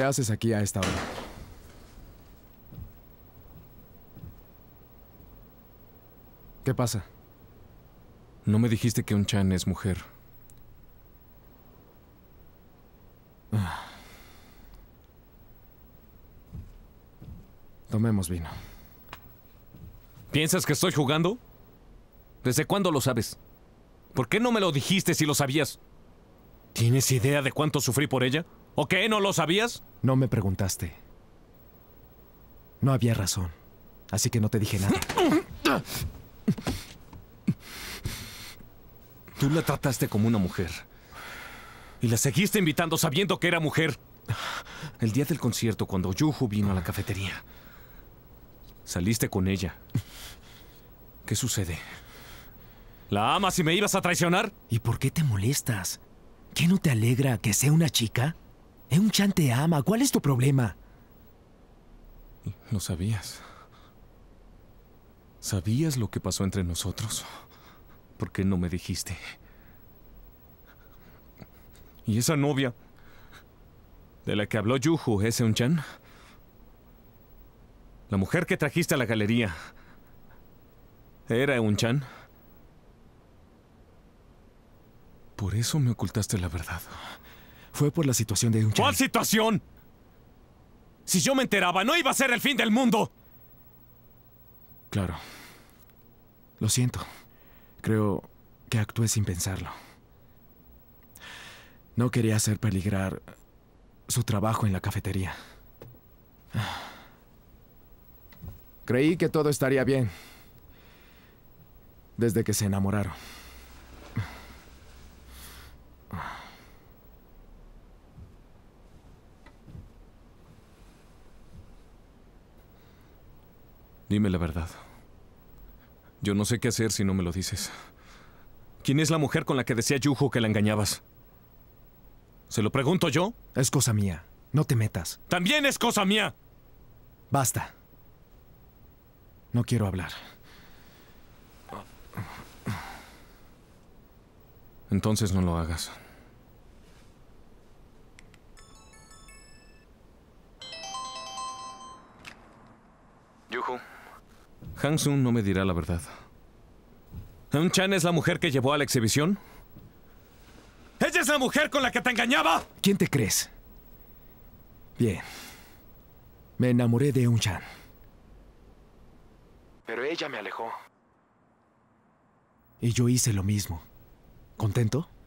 ¿Qué haces aquí a esta hora? ¿Qué pasa? No me dijiste que un Chan es mujer. Tomemos vino. ¿Piensas que estoy jugando? ¿Desde cuándo lo sabes? ¿Por qué no me lo dijiste si lo sabías? ¿Tienes idea de cuánto sufrí por ella? ¿O qué? ¿No lo sabías? No me preguntaste. No había razón. Así que no te dije nada. Tú la trataste como una mujer. Y la seguiste invitando sabiendo que era mujer. El día del concierto, cuando Yuhu vino a la cafetería, saliste con ella. ¿Qué sucede? ¿La amas y me ibas a traicionar? ¿Y por qué te molestas? ¿Qué no te alegra que sea una chica? eun chan te ama. ¿Cuál es tu problema? Lo sabías. ¿Sabías lo que pasó entre nosotros? ¿Por qué no me dijiste? ¿Y esa novia de la que habló Yuhu es Eun-chan? La mujer que trajiste a la galería. ¿Era Eun-chan? Por eso me ocultaste la verdad. Fue por la situación de un ¿Cuál situación? Si yo me enteraba, no iba a ser el fin del mundo. Claro. Lo siento. Creo que actué sin pensarlo. No quería hacer peligrar su trabajo en la cafetería. Creí que todo estaría bien. Desde que se enamoraron. Dime la verdad. Yo no sé qué hacer si no me lo dices. ¿Quién es la mujer con la que decía Yujo que la engañabas? ¿Se lo pregunto yo? Es cosa mía. No te metas. También es cosa mía. Basta. No quiero hablar. Entonces no lo hagas. Hansun no me dirá la verdad. ¿Eun Chan es la mujer que llevó a la exhibición? ¿Ella es la mujer con la que te engañaba? ¿Quién te crees? Bien. Me enamoré de Un Chan. Pero ella me alejó. Y yo hice lo mismo. ¿Contento?